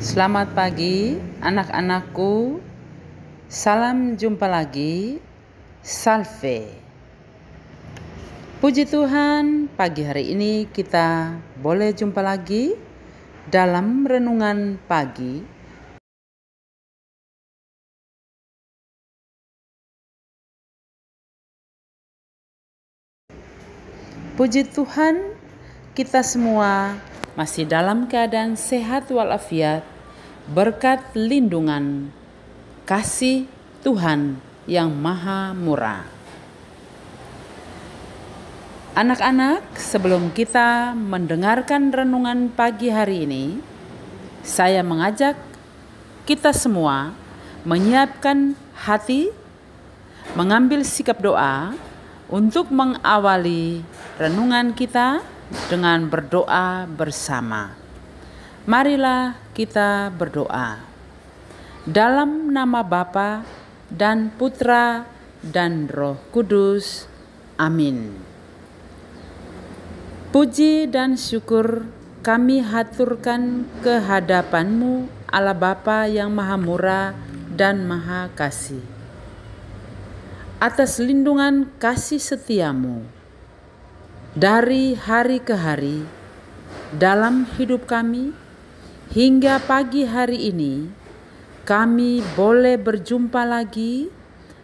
Selamat pagi, anak-anakku. Salam jumpa lagi. Salve. Puji Tuhan, pagi hari ini kita boleh jumpa lagi dalam renungan pagi. Puji Tuhan, kita semua masih dalam keadaan sehat walafiat berkat lindungan kasih Tuhan yang Maha Murah. Anak-anak, sebelum kita mendengarkan renungan pagi hari ini, saya mengajak kita semua menyiapkan hati, mengambil sikap doa untuk mengawali renungan kita dengan berdoa bersama. Marilah kita berdoa. Dalam nama Bapa dan Putra dan Roh Kudus. Amin. Puji dan syukur kami haturkan kehadapanmu Allah Bapa yang Maha Murah dan Maha Kasih atas lindungan kasih setiamu dari hari ke hari dalam hidup kami hingga pagi hari ini kami boleh berjumpa lagi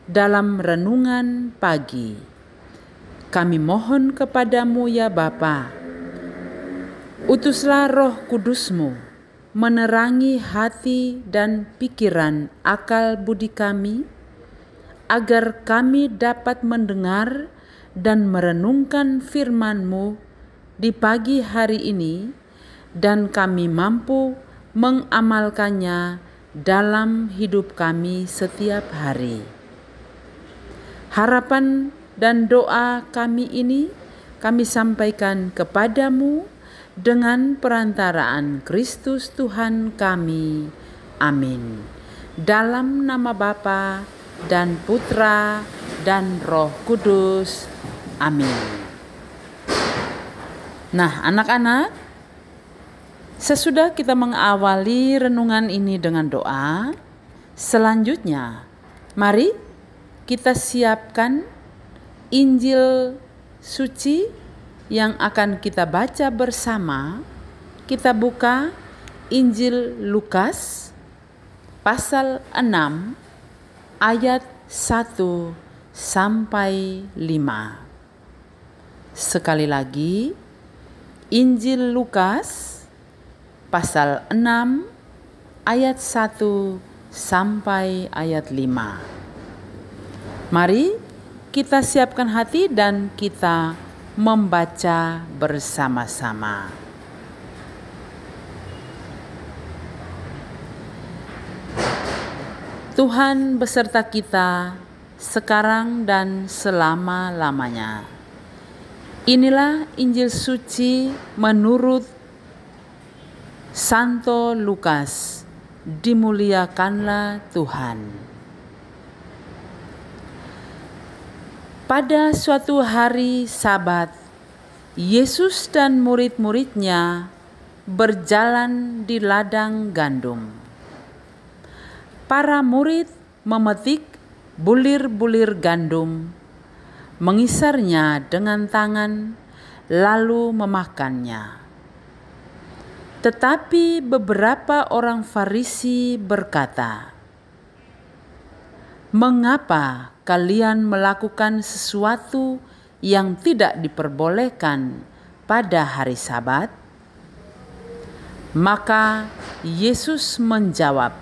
dalam renungan pagi. Kami mohon kepadamu ya Bapa, utuslah roh kudusmu menerangi hati dan pikiran akal budi kami, agar kami dapat mendengar dan merenungkan firman-Mu di pagi hari ini dan kami mampu mengamalkannya dalam hidup kami setiap hari. Harapan dan doa kami ini kami sampaikan kepadamu dengan perantaraan Kristus Tuhan kami. Amin. Dalam nama Bapa dan Putra dan Roh Kudus. Amin. Nah, anak-anak, sesudah kita mengawali renungan ini dengan doa, selanjutnya mari kita siapkan Injil suci yang akan kita baca bersama. Kita buka Injil Lukas pasal 6 ayat 1 sampai 5. Sekali lagi, Injil Lukas pasal 6 ayat 1 sampai ayat 5. Mari kita siapkan hati dan kita membaca bersama-sama. Tuhan beserta kita sekarang dan selama-lamanya. Inilah Injil suci menurut Santo Lukas. Dimuliakanlah Tuhan. Pada suatu hari Sabat, Yesus dan murid-muridnya berjalan di ladang gandum. Para murid memetik bulir-bulir gandum mengisarnya dengan tangan, lalu memakannya. Tetapi beberapa orang Farisi berkata, "Mengapa kalian melakukan sesuatu yang tidak diperbolehkan pada hari Sabat?" Maka Yesus menjawab,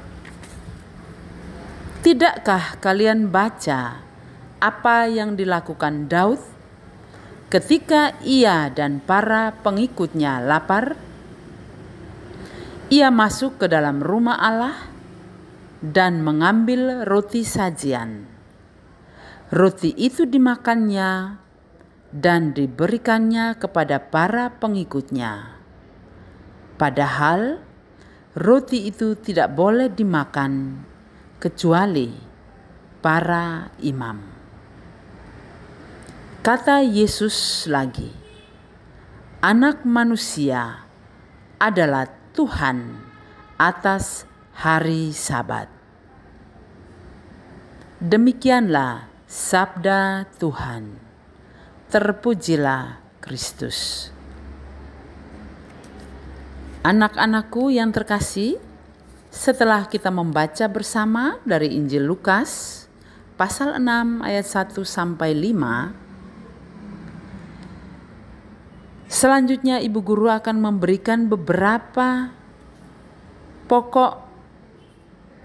"Tidakkah kalian baca?" apa yang dilakukan Daud ketika ia dan para pengikutnya lapar. Ia masuk ke dalam rumah Allah dan mengambil roti sajian. Roti itu dimakannya dan diberikannya kepada para pengikutnya. Padahal roti itu tidak boleh dimakan kecuali para imam. Kata Yesus lagi, "Anak Manusia adalah Tuhan atas hari Sabat." Demikianlah sabda Tuhan. Terpujilah Kristus. Anak-anakku yang terkasih, setelah kita membaca bersama dari Injil Lukas pasal 6 ayat 1 sampai 5, Selanjutnya ibu guru akan memberikan beberapa pokok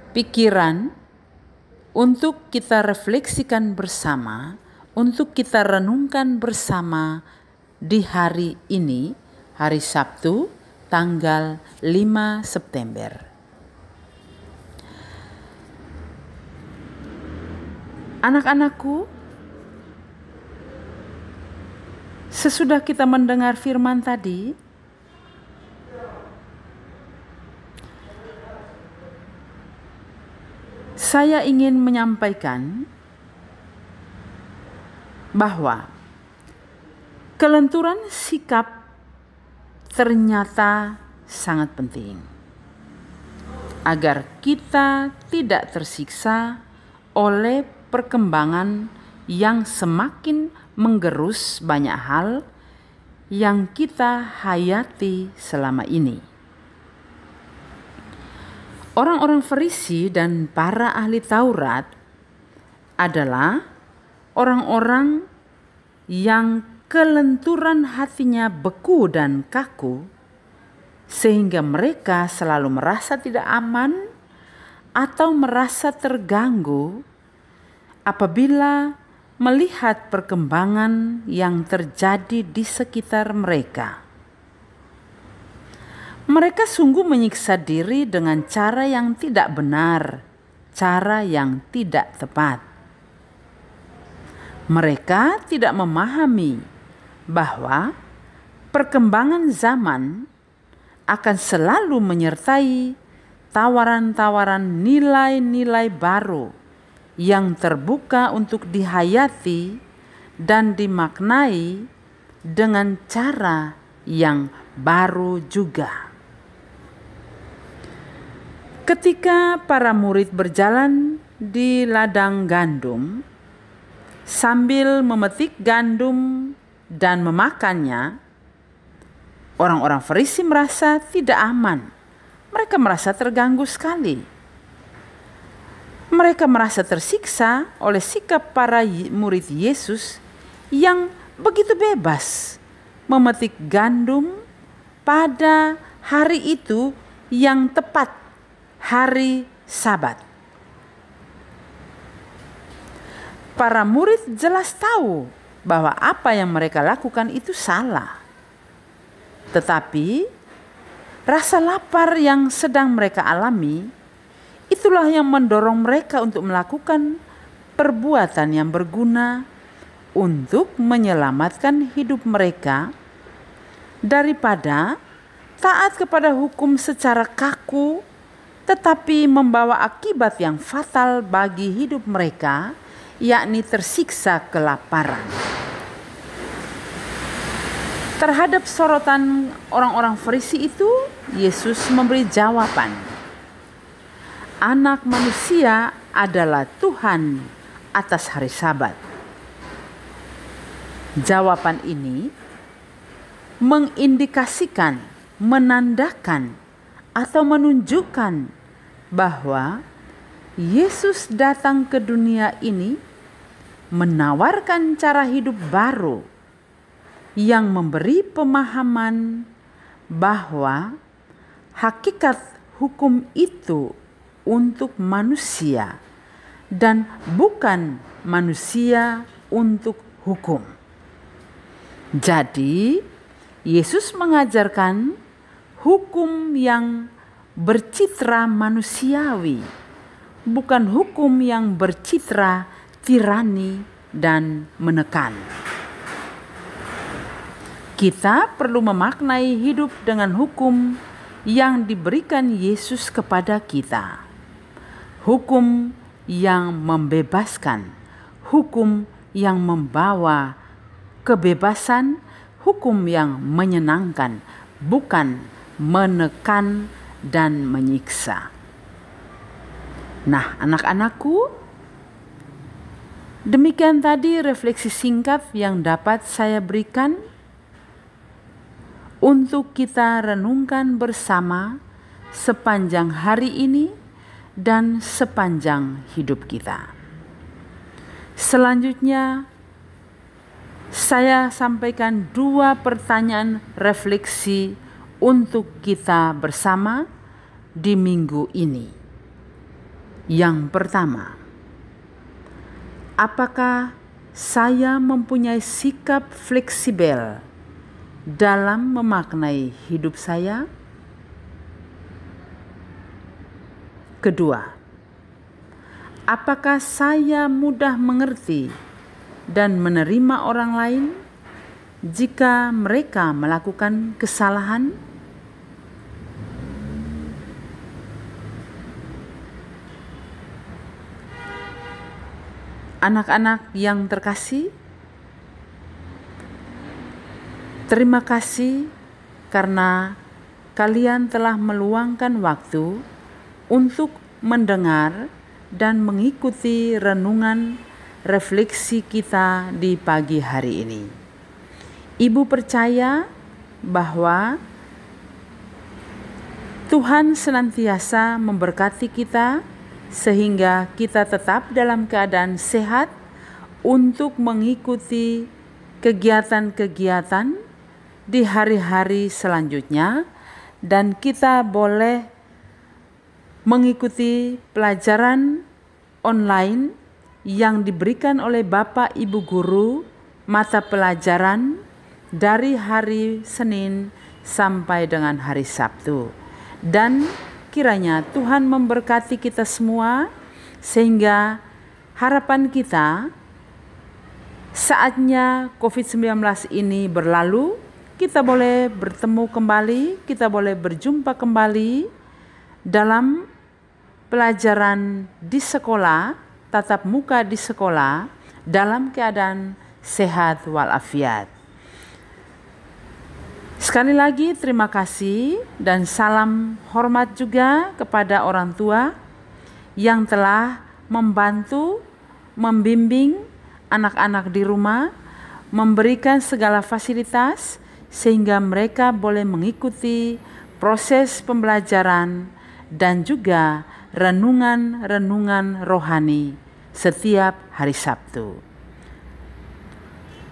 pikiran untuk kita refleksikan bersama, untuk kita renungkan bersama di hari ini, hari Sabtu, tanggal 5 September. Anak-anakku, Sesudah kita mendengar firman tadi, saya ingin menyampaikan bahwa kelenturan sikap ternyata sangat penting agar kita tidak tersiksa oleh perkembangan yang semakin menggerus banyak hal yang kita hayati selama ini. Orang-orang Farisi dan para ahli Taurat adalah orang-orang yang kelenturan hatinya beku dan kaku, sehingga mereka selalu merasa tidak aman atau merasa terganggu apabila melihat perkembangan yang terjadi di sekitar mereka. Mereka sungguh menyiksa diri dengan cara yang tidak benar, cara yang tidak tepat. Mereka tidak memahami bahwa perkembangan zaman akan selalu menyertai tawaran-tawaran nilai-nilai baru yang terbuka untuk dihayati dan dimaknai dengan cara yang baru juga. Ketika para murid berjalan di ladang gandum sambil memetik gandum dan memakannya, orang-orang Farisi merasa tidak aman. Mereka merasa terganggu sekali mereka merasa tersiksa oleh sikap para murid Yesus yang begitu bebas memetik gandum pada hari itu yang tepat, hari Sabat. Para murid jelas tahu bahwa apa yang mereka lakukan itu salah, tetapi rasa lapar yang sedang mereka alami Itulah yang mendorong mereka untuk melakukan perbuatan yang berguna untuk menyelamatkan hidup mereka daripada taat kepada hukum secara kaku tetapi membawa akibat yang fatal bagi hidup mereka, yakni tersiksa kelaparan. Terhadap sorotan orang-orang Farisi itu, Yesus memberi jawaban anak manusia adalah Tuhan atas hari sabat? Jawaban ini mengindikasikan, menandakan, atau menunjukkan bahwa Yesus datang ke dunia ini menawarkan cara hidup baru yang memberi pemahaman bahwa hakikat hukum itu untuk manusia dan bukan manusia untuk hukum. Jadi, Yesus mengajarkan hukum yang bercitra manusiawi, bukan hukum yang bercitra tirani dan menekan. Kita perlu memaknai hidup dengan hukum yang diberikan Yesus kepada kita hukum yang membebaskan, hukum yang membawa kebebasan, hukum yang menyenangkan, bukan menekan dan menyiksa. Nah, anak-anakku, demikian tadi refleksi singkat yang dapat saya berikan untuk kita renungkan bersama sepanjang hari ini dan sepanjang hidup kita. Selanjutnya, saya sampaikan dua pertanyaan refleksi untuk kita bersama di minggu ini. Yang pertama, apakah saya mempunyai sikap fleksibel dalam memaknai hidup saya? Kedua, apakah saya mudah mengerti dan menerima orang lain jika mereka melakukan kesalahan? Anak-anak yang terkasih, terima kasih karena kalian telah meluangkan waktu untuk mendengar dan mengikuti renungan refleksi kita di pagi hari ini. Ibu percaya bahwa Tuhan senantiasa memberkati kita, sehingga kita tetap dalam keadaan sehat untuk mengikuti kegiatan-kegiatan di hari-hari selanjutnya, dan kita boleh mengikuti pelajaran online yang diberikan oleh Bapak Ibu Guru mata pelajaran dari hari Senin sampai dengan hari Sabtu. Dan kiranya Tuhan memberkati kita semua sehingga harapan kita saatnya COVID-19 ini berlalu, kita boleh bertemu kembali, kita boleh berjumpa kembali dalam pelajaran di sekolah, tatap muka di sekolah dalam keadaan sehat walafiat. Sekali lagi terima kasih dan salam hormat juga kepada orang tua yang telah membantu membimbing anak-anak di rumah, memberikan segala fasilitas sehingga mereka boleh mengikuti proses pembelajaran dan juga renungan-renungan rohani setiap hari Sabtu.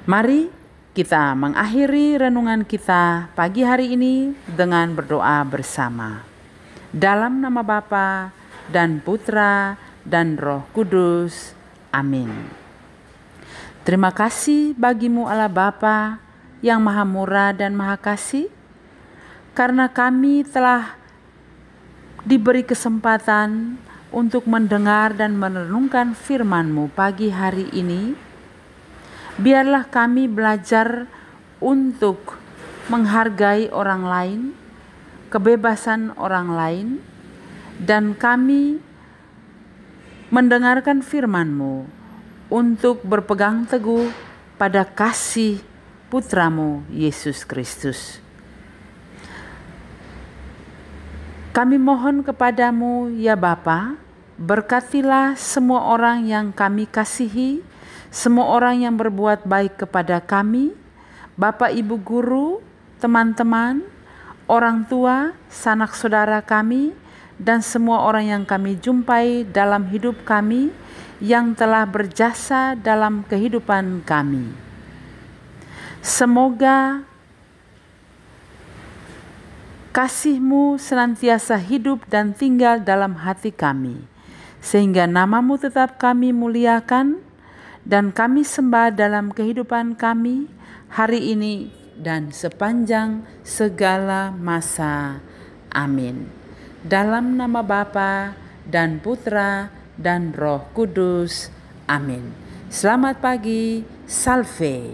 Mari kita mengakhiri renungan kita pagi hari ini dengan berdoa bersama. Dalam nama Bapa dan Putra dan Roh Kudus. Amin. Terima kasih bagimu Allah Bapa yang maha murah dan maha kasih, karena kami telah diberi kesempatan untuk mendengar dan merenungkan firman-Mu pagi hari ini. Biarlah kami belajar untuk menghargai orang lain, kebebasan orang lain, dan kami mendengarkan firman-Mu untuk berpegang teguh pada kasih putramu Yesus Kristus. Kami mohon kepadamu ya Bapa, berkatilah semua orang yang kami kasihi, semua orang yang berbuat baik kepada kami, Bapak Ibu guru, teman-teman, orang tua, sanak saudara kami, dan semua orang yang kami jumpai dalam hidup kami yang telah berjasa dalam kehidupan kami. Semoga Kasihmu senantiasa hidup dan tinggal dalam hati kami, sehingga namamu tetap kami muliakan dan kami sembah dalam kehidupan kami hari ini dan sepanjang segala masa. Amin. Dalam nama Bapa dan Putra dan Roh Kudus. Amin. Selamat pagi, salve.